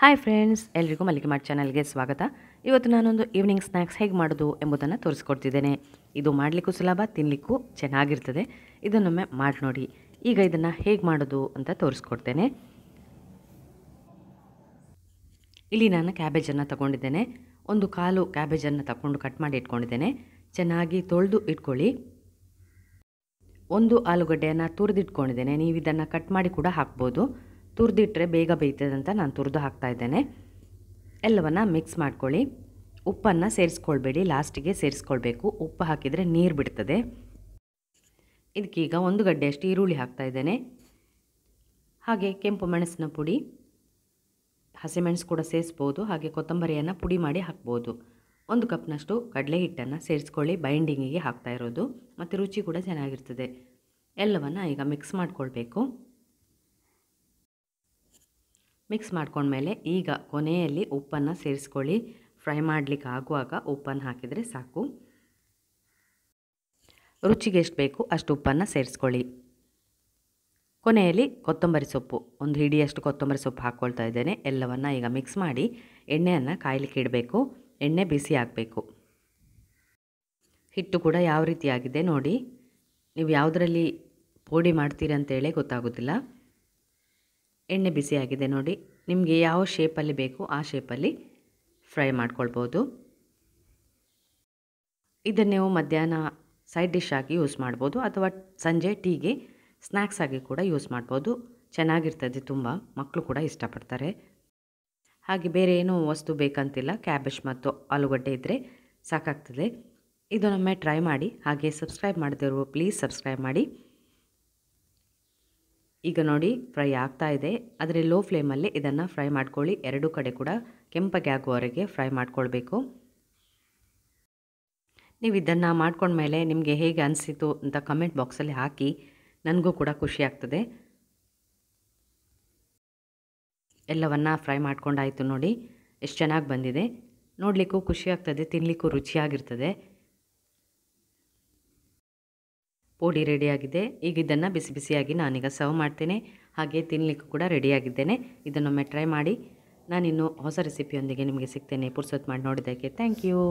hi friends ಎಲ್ರಿಗೂ ಮಲ್ಲಿಗೆ ಮಾಡಿ ಚಾನಲ್ಗೆ ಸ್ವಾಗತ ಇವತ್ತು ನಾನೊಂದು ಈವ್ನಿಂಗ್ ಸ್ನ್ಯಾಕ್ಸ್ ಹೇಗೆ ಮಾಡೋದು ಎಂಬುದನ್ನು ತೋರಿಸ್ಕೊಡ್ತಿದ್ದೇನೆ ಇದು ಮಾಡಲಿಕ್ಕೂ ಸುಲಭ ತಿನ್ನಲಿಕ್ಕೂ ಚೆನ್ನಾಗಿರ್ತದೆ ಇದನ್ನೊಮ್ಮೆ ಮಾಡಿ ನೋಡಿ ಈಗ ಇದನ್ನು ಹೇಗೆ ಮಾಡೋದು ಅಂತ ತೋರಿಸ್ಕೊಡ್ತೇನೆ ಇಲ್ಲಿ ನಾನು ಕ್ಯಾಬೇಜನ್ನು ತಗೊಂಡಿದ್ದೇನೆ ಒಂದು ಕಾಲು ಕ್ಯಾಬೇಜನ್ನು ತಗೊಂಡು ಕಟ್ ಮಾಡಿ ಇಟ್ಕೊಂಡಿದ್ದೇನೆ ಚೆನ್ನಾಗಿ ತೊಳೆದು ಇಟ್ಕೊಳ್ಳಿ ಒಂದು ಆಲೂಗಡ್ಡೆಯನ್ನು ತುರಿದಿಟ್ಕೊಂಡಿದ್ದೇನೆ ನೀವು ಇದನ್ನು ಕಟ್ ಮಾಡಿ ಕೂಡ ಹಾಕ್ಬೋದು ತುರಿದಿಟ್ಟರೆ ಬೇಗ ಬೇಯ್ತದಂತ ನಾನು ತುರಿದು ಹಾಕ್ತಾಯಿದ್ದೇನೆ ಎಲ್ಲವನ್ನು ಮಿಕ್ಸ್ ಮಾಡ್ಕೊಳ್ಳಿ ಉಪ್ಪನ್ನು ಸೇರಿಸ್ಕೊಳ್ಬೇಡಿ ಲಾಸ್ಟಿಗೆ ಸೇರಿಸ್ಕೊಳ್ಬೇಕು ಉಪ್ಪು ಹಾಕಿದರೆ ನೀರು ಬಿಡ್ತದೆ ಇದಕ್ಕೀಗ ಒಂದು ಗಡ್ಡೆಯಷ್ಟು ಈರುಳ್ಳಿ ಹಾಕ್ತಾಯಿದ್ದೇನೆ ಹಾಗೆ ಕೆಂಪು ಮೆಣಸಿನ ಪುಡಿ ಹಸಿಮೆಣಸು ಕೂಡ ಸೇರಿಸ್ಬೋದು ಹಾಗೆ ಕೊತ್ತಂಬರಿಯನ್ನು ಪುಡಿ ಮಾಡಿ ಹಾಕ್ಬೋದು ಒಂದು ಕಪ್ನಷ್ಟು ಕಡಲೆ ಹಿಟ್ಟನ್ನು ಸೇರಿಸ್ಕೊಳ್ಳಿ ಬೈಂಡಿಂಗಿಗೆ ಹಾಕ್ತಾ ಇರೋದು ಮತ್ತು ರುಚಿ ಕೂಡ ಚೆನ್ನಾಗಿರ್ತದೆ ಎಲ್ಲವನ್ನು ಈಗ ಮಿಕ್ಸ್ ಮಾಡಿಕೊಳ್ಬೇಕು ಮಿಕ್ಸ್ ಮಾಡ್ಕೊಂಡ್ಮೇಲೆ ಈಗ ಕೊನೆಯಲ್ಲಿ ಉಪ್ಪನ್ನು ಸೇರಿಸ್ಕೊಳ್ಳಿ ಫ್ರೈ ಮಾಡಲಿಕ್ಕೆ ಆಗುವಾಗ ಉಪ್ಪನ್ನು ಹಾಕಿದರೆ ಸಾಕು ರುಚಿಗೆ ಎಷ್ಟು ಬೇಕು ಅಷ್ಟು ಉಪ್ಪನ್ನು ಸೇರಿಸ್ಕೊಳ್ಳಿ ಕೊನೆಯಲ್ಲಿ ಕೊತ್ತಂಬರಿ ಸೊಪ್ಪು ಒಂದು ಹಿಡಿಯಷ್ಟು ಕೊತ್ತಂಬರಿ ಸೊಪ್ಪು ಹಾಕ್ಕೊಳ್ತಾ ಇದ್ದೇನೆ ಎಲ್ಲವನ್ನು ಈಗ ಮಿಕ್ಸ್ ಮಾಡಿ ಎಣ್ಣೆಯನ್ನು ಕಾಯಲಿಕ್ಕೆ ಇಡಬೇಕು ಎಣ್ಣೆ ಬಿಸಿ ಹಾಕಬೇಕು ಹಿಟ್ಟು ಕೂಡ ಯಾವ ರೀತಿಯಾಗಿದೆ ನೋಡಿ ನೀವು ಯಾವುದರಲ್ಲಿ ಪೋಡಿ ಮಾಡ್ತೀರಂತೇಳಿ ಗೊತ್ತಾಗೋದಿಲ್ಲ ಎಣ್ಣೆ ಬಿಸಿಯಾಗಿದೆ ನೋಡಿ ನಿಮಗೆ ಯಾವ ಶೇಪಲ್ಲಿ ಬೇಕು ಆ ಶೇಪಲ್ಲಿ ಫ್ರೈ ಮಾಡ್ಕೊಳ್ಬೋದು ಇದನ್ನು ಮಧ್ಯಾಹ್ನ ಸೈಡ್ ಡಿಶ್ ಆಗಿ ಯೂಸ್ ಮಾಡ್ಬೋದು ಅಥವಾ ಸಂಜೆ ಟೀಗೆ ಸ್ನ್ಯಾಕ್ಸ್ ಆಗಿ ಕೂಡ ಯೂಸ್ ಮಾಡ್ಬೋದು ಚೆನ್ನಾಗಿರ್ತದೆ ತುಂಬ ಮಕ್ಕಳು ಕೂಡ ಇಷ್ಟಪಡ್ತಾರೆ ಹಾಗೆ ಬೇರೆ ಏನೂ ವಸ್ತು ಬೇಕಂತಿಲ್ಲ ಕ್ಯಾಬೇಜ್ ಮತ್ತು ಆಲೂಗಡ್ಡೆ ಇದ್ದರೆ ಸಾಕಾಗ್ತದೆ ಇದನ್ನೊಮ್ಮೆ ಟ್ರೈ ಮಾಡಿ ಹಾಗೆ ಸಬ್ಸ್ಕ್ರೈಬ್ ಮಾಡಿದವರು ಪ್ಲೀಸ್ ಸಬ್ಸ್ಕ್ರೈಬ್ ಮಾಡಿ ಈಗ ನೋಡಿ ಫ್ರೈ ಆಗ್ತಾ ಇದೆ ಆದರೆ ಲೋ ಫ್ಲೇಮಲ್ಲಿ ಇದನ್ನು ಫ್ರೈ ಮಾಡ್ಕೊಳ್ಳಿ ಎರಡೂ ಕಡೆ ಕೂಡ ಕೆಂಪಗೆ ಆಗುವವರೆಗೆ ಫ್ರೈ ಮಾಡ್ಕೊಳ್ಬೇಕು ನೀವು ಇದನ್ನು ಮೇಲೆ ನಿಮಗೆ ಹೇಗೆ ಅನಿಸಿತು ಅಂತ ಕಮೆಂಟ್ ಬಾಕ್ಸಲ್ಲಿ ಹಾಕಿ ನನಗೂ ಕೂಡ ಖುಷಿ ಆಗ್ತದೆ ಎಲ್ಲವನ್ನು ಫ್ರೈ ಮಾಡ್ಕೊಂಡಾಯಿತು ನೋಡಿ ಎಷ್ಟು ಚೆನ್ನಾಗಿ ಬಂದಿದೆ ನೋಡಲಿಕ್ಕೂ ಖುಷಿ ಆಗ್ತದೆ ತಿನ್ನಲಿಕ್ಕೂ ರುಚಿಯಾಗಿರ್ತದೆ ಪೋಡಿ ರೆಡಿಯಾಗಿದೆ ಈಗ ಇದನ್ನು ಬಿಸಿ ಬಿಸಿಯಾಗಿ ನಾನೀಗ ಸರ್ವ್ ಮಾಡ್ತೇನೆ ಹಾಗೆ ತಿನ್ನಲಿಕ್ಕೂ ಕೂಡ ರೆಡಿಯಾಗಿದ್ದೇನೆ ಇದನ್ನೊಮ್ಮೆ ಟ್ರೈ ಮಾಡಿ ನಾನಿನ್ನು ಹೊಸ ರೆಸಿಪಿಯೊಂದಿಗೆ ನಿಮಗೆ ಸಿಗ್ತೇನೆ ಪುರ್ಸೊತ್ತು ಮಾಡಿ ನೋಡಿದ್ದಕ್ಕೆ ಥ್ಯಾಂಕ್ ಯು